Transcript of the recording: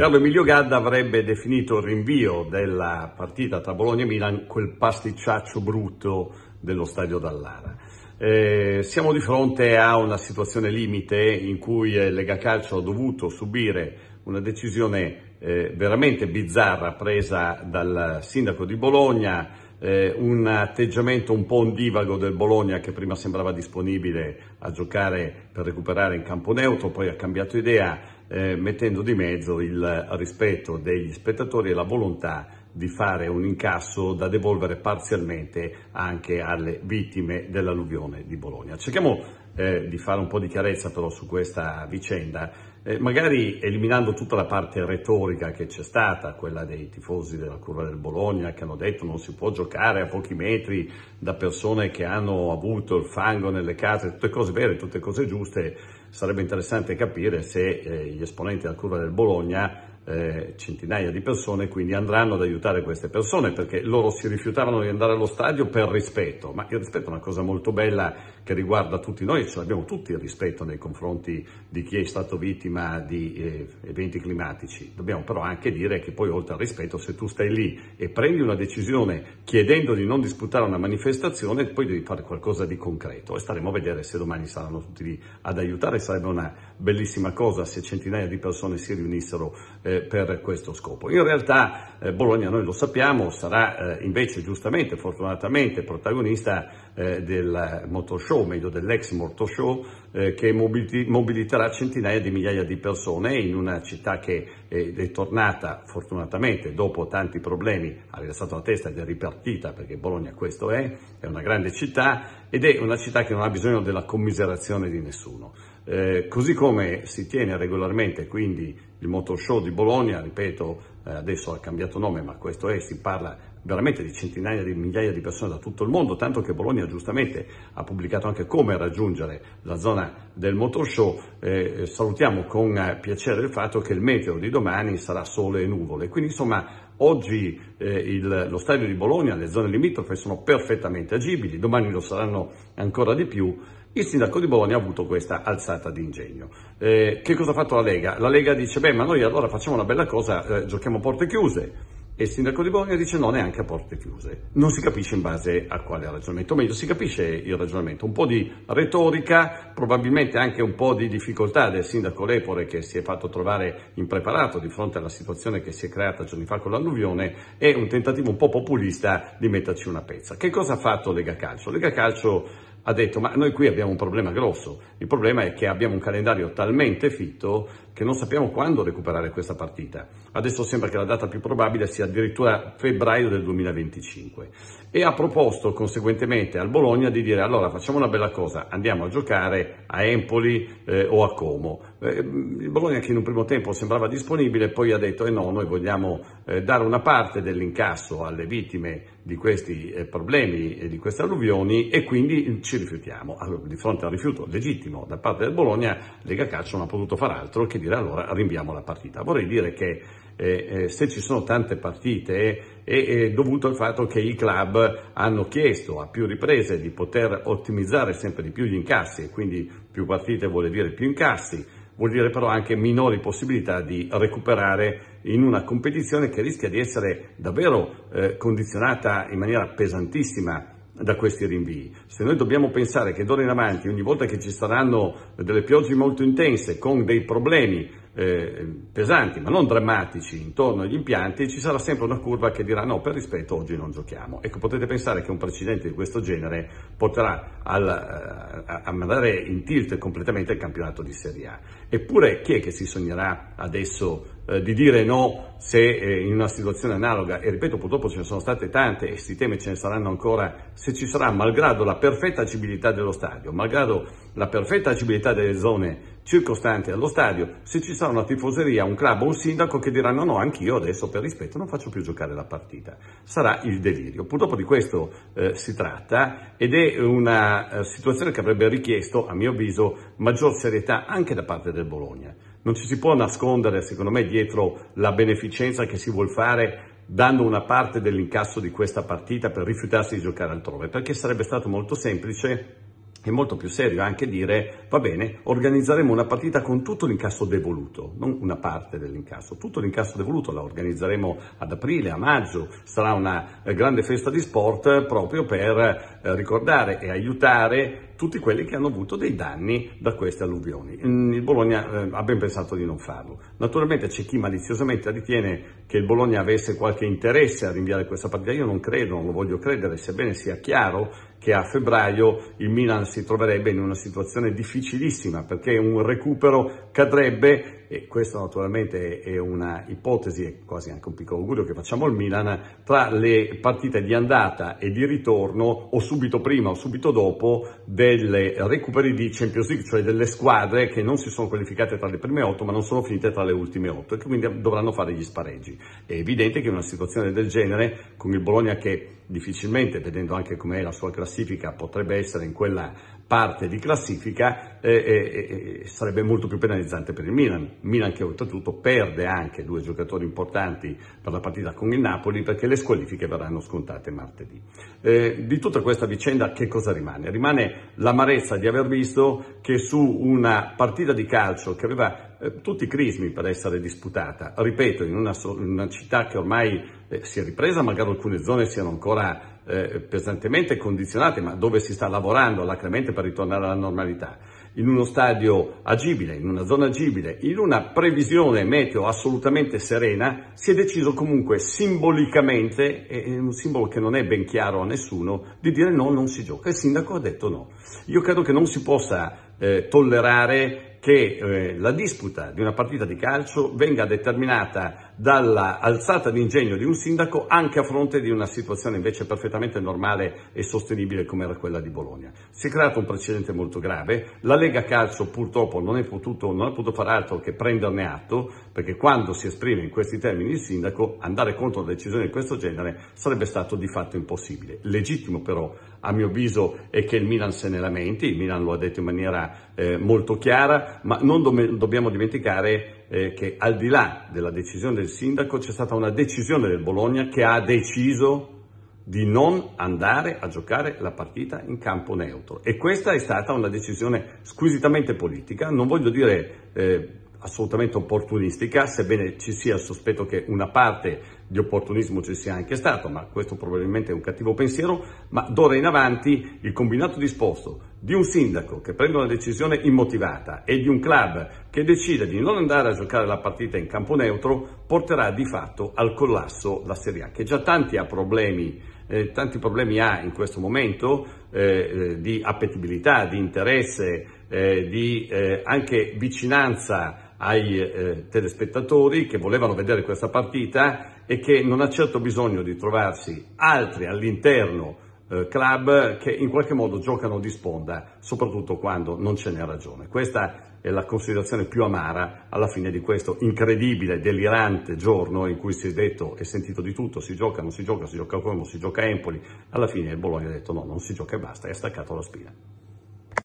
Carlo Emilio Gadda avrebbe definito il rinvio della partita tra Bologna e Milan quel pasticciaccio brutto dello stadio Dallara. Eh, siamo di fronte a una situazione limite in cui Lega Calcio ha dovuto subire una decisione eh, veramente bizzarra presa dal sindaco di Bologna, eh, un atteggiamento un po' ondivago del Bologna che prima sembrava disponibile a giocare per recuperare in campo neutro, poi ha cambiato idea, eh, mettendo di mezzo il rispetto degli spettatori e la volontà di fare un incasso da devolvere parzialmente anche alle vittime dell'alluvione di Bologna. Cerchiamo eh, di fare un po' di chiarezza però su questa vicenda eh, magari eliminando tutta la parte retorica che c'è stata, quella dei tifosi della curva del Bologna che hanno detto non si può giocare a pochi metri da persone che hanno avuto il fango nelle case, tutte cose vere, tutte cose giuste, sarebbe interessante capire se eh, gli esponenti della curva del Bologna eh, centinaia di persone, quindi andranno ad aiutare queste persone perché loro si rifiutavano di andare allo stadio per rispetto, ma il rispetto è una cosa molto bella che riguarda tutti noi, ce l'abbiamo tutti il rispetto nei confronti di chi è stato vittima di eh, eventi climatici, dobbiamo però anche dire che poi oltre al rispetto se tu stai lì e prendi una decisione chiedendo di non disputare una manifestazione, poi devi fare qualcosa di concreto e staremo a vedere se domani saranno tutti lì ad aiutare, sarebbe una bellissima cosa se centinaia di persone si riunissero eh, per questo scopo. In realtà eh, Bologna, noi lo sappiamo, sarà eh, invece giustamente, fortunatamente, protagonista eh, del motoshow, meglio dell'ex motoshow, eh, che mobiliterà centinaia di migliaia di persone in una città che ed è tornata fortunatamente dopo tanti problemi, ha rilassato la testa ed è ripartita perché Bologna questo è, è una grande città ed è una città che non ha bisogno della commiserazione di nessuno. Eh, così come si tiene regolarmente quindi il Motor Show di Bologna, ripeto, eh, adesso ha cambiato nome ma questo è, si parla veramente di centinaia di migliaia di persone da tutto il mondo, tanto che Bologna giustamente ha pubblicato anche come raggiungere la zona del motor show. Eh, eh salutiamo con eh, piacere il fatto che il meteo di domani sarà sole e nuvole, quindi insomma Oggi eh, il, lo stadio di Bologna, le zone limitrofe sono perfettamente agibili, domani lo saranno ancora di più. Il sindaco di Bologna ha avuto questa alzata di ingegno. Eh, che cosa ha fatto la Lega? La Lega dice, beh, ma noi allora facciamo una bella cosa, eh, giochiamo porte chiuse. E il sindaco di Bologna dice no neanche a porte chiuse. Non si capisce in base a quale ragionamento, o meglio si capisce il ragionamento, un po' di retorica, probabilmente anche un po' di difficoltà del sindaco Lepore che si è fatto trovare impreparato di fronte alla situazione che si è creata giorni fa con l'alluvione e un tentativo un po' populista di metterci una pezza. Che cosa ha fatto Lega Calcio? Lega Calcio ha detto ma noi qui abbiamo un problema grosso, il problema è che abbiamo un calendario talmente fitto che non sappiamo quando recuperare questa partita. Adesso sembra che la data più probabile sia addirittura febbraio del 2025 e ha proposto conseguentemente al Bologna di dire allora facciamo una bella cosa, andiamo a giocare a Empoli eh, o a Como. Eh, il Bologna che in un primo tempo sembrava disponibile poi ha detto eh no, noi vogliamo eh, dare una parte dell'incasso alle vittime di questi eh, problemi e di queste alluvioni e quindi ci rifiutiamo. Allora, di fronte al rifiuto legittimo da parte del Bologna, Lega Calcio non ha potuto far altro che dire allora rinviamo la partita. Vorrei dire che eh, eh, se ci sono tante partite eh, è, è, dovuto al fatto che i club hanno chiesto a più riprese di poter ottimizzare sempre di più gli incassi e quindi più partite vuol dire più incassi, vuol dire però anche minori possibilità di recuperare in una competizione che rischia di essere davvero eh, condizionata in maniera pesantissima da questi rinvii. Se noi dobbiamo pensare che d'ora in avanti, ogni volta che ci saranno delle piogge molto intense con dei problemi eh, pesanti ma non drammatici intorno agli impianti, ci sarà sempre una curva che dirà no, per rispetto oggi non giochiamo. Ecco, potete pensare che un precedente di questo genere porterà al, eh, a, a mandare in tilt completamente il campionato di Serie A. Eppure chi è che si sognerà adesso eh, di dire no se eh, in una situazione analoga, e ripeto purtroppo ce ne sono state tante e si teme ce ne saranno ancora, se ci sarà malgrado la perfetta agibilità dello stadio, malgrado la perfetta agibilità delle zone circostanti allo stadio, se ci sarà una tifoseria, un club o un sindaco che diranno no, anch'io adesso per rispetto non faccio più giocare la partita, sarà il delirio. Purtroppo di questo eh, si tratta ed è una eh, situazione che avrebbe richiesto, a mio avviso, maggior serietà anche da parte del Bologna. Non ci si può nascondere, secondo me, dietro la beneficenza che si vuol fare dando una parte dell'incasso di questa partita per rifiutarsi di giocare altrove, perché sarebbe stato molto semplice e molto più serio anche dire, va bene, organizzeremo una partita con tutto l'incasso devoluto, non una parte dell'incasso, tutto l'incasso devoluto la organizzeremo ad aprile, a maggio, sarà una eh, grande festa di sport proprio per eh, ricordare e aiutare tutti quelli che hanno avuto dei danni da queste alluvioni. Il Bologna eh, ha ben pensato di non farlo. Naturalmente c'è chi maliziosamente ritiene che il Bologna avesse qualche interesse a rinviare questa partita. Io non credo, non lo voglio credere, sebbene sia chiaro che a febbraio il Milan si troverebbe in una situazione difficilissima perché un recupero cadrebbe e questa naturalmente è una ipotesi e quasi anche un piccolo augurio che facciamo al Milan, tra le partite di andata e di ritorno o subito prima o subito dopo delle recuperi di Champions League, cioè delle squadre che non si sono qualificate tra le prime otto ma non sono finite tra le ultime otto e che quindi dovranno fare gli spareggi. È evidente che in una situazione del genere, con il Bologna che difficilmente, vedendo anche com'è la sua classifica, potrebbe essere in quella parte di classifica eh eh, eh, eh, sarebbe molto più penalizzante per il Milan. Milan che oltretutto perde anche due giocatori importanti per la partita con il Napoli perché le squalifiche verranno scontate martedì. Eh, di tutta questa vicenda che cosa rimane? Rimane l'amarezza di aver visto che su una partita di calcio che aveva eh, tutti i crismi per essere disputata. Ripeto, in una, in una città che ormai eh, si è ripresa, magari alcune zone siano ancora eh, pesantemente condizionate, ma dove si sta lavorando lacrimente per ritornare alla normalità. In uno stadio agibile, in una zona agibile, in una previsione meteo assolutamente serena, si è deciso comunque simbolicamente, è un simbolo che non è ben chiaro a nessuno, di dire no, non si gioca. Il sindaco ha detto no. Io credo che non si possa eh, tollerare che eh, la disputa di una partita di calcio venga determinata dalla alzata di di un sindaco anche a fronte di una situazione invece perfettamente normale e sostenibile come era quella di Bologna. Si è creato un precedente molto grave, la Lega Calcio purtroppo non, è potuto, non ha potuto far altro che prenderne atto, perché quando si esprime in questi termini il sindaco, andare contro una decisione di questo genere sarebbe stato di fatto impossibile. Legittimo però, a mio avviso, è che il Milan se ne lamenti, il Milan lo ha detto in maniera eh, molto chiara, ma non do- dobbiamo dimenticare eh, che al di là della decisione del sindaco c'è stata una decisione del Bologna che ha deciso di non andare a giocare la partita in campo neutro e questa è stata una decisione squisitamente politica, non voglio dire eh, assolutamente opportunistica, sebbene ci sia il sospetto che una parte di opportunismo ci sia anche stato, ma questo probabilmente è un cattivo pensiero, ma d'ora in avanti il combinato disposto di un sindaco che prende una decisione immotivata e di un club che decide di non andare a giocare la partita in campo neutro porterà di fatto al collasso la Serie A, che già tanti ha problemi, eh, tanti problemi ha in questo momento eh, eh di appetibilità, di interesse, eh, di eh, anche vicinanza ai eh, telespettatori che volevano vedere questa partita e che non ha certo bisogno di trovarsi altri all'interno eh, club che in qualche modo giocano di sponda, soprattutto quando non ce n'è ragione. Questa è la considerazione più amara alla fine di questo incredibile, delirante giorno in cui si è detto e sentito di tutto, si gioca, non si gioca, si gioca a Como, si gioca a Empoli, alla fine il Bologna ha detto no, non si gioca e basta e ha staccato la spina.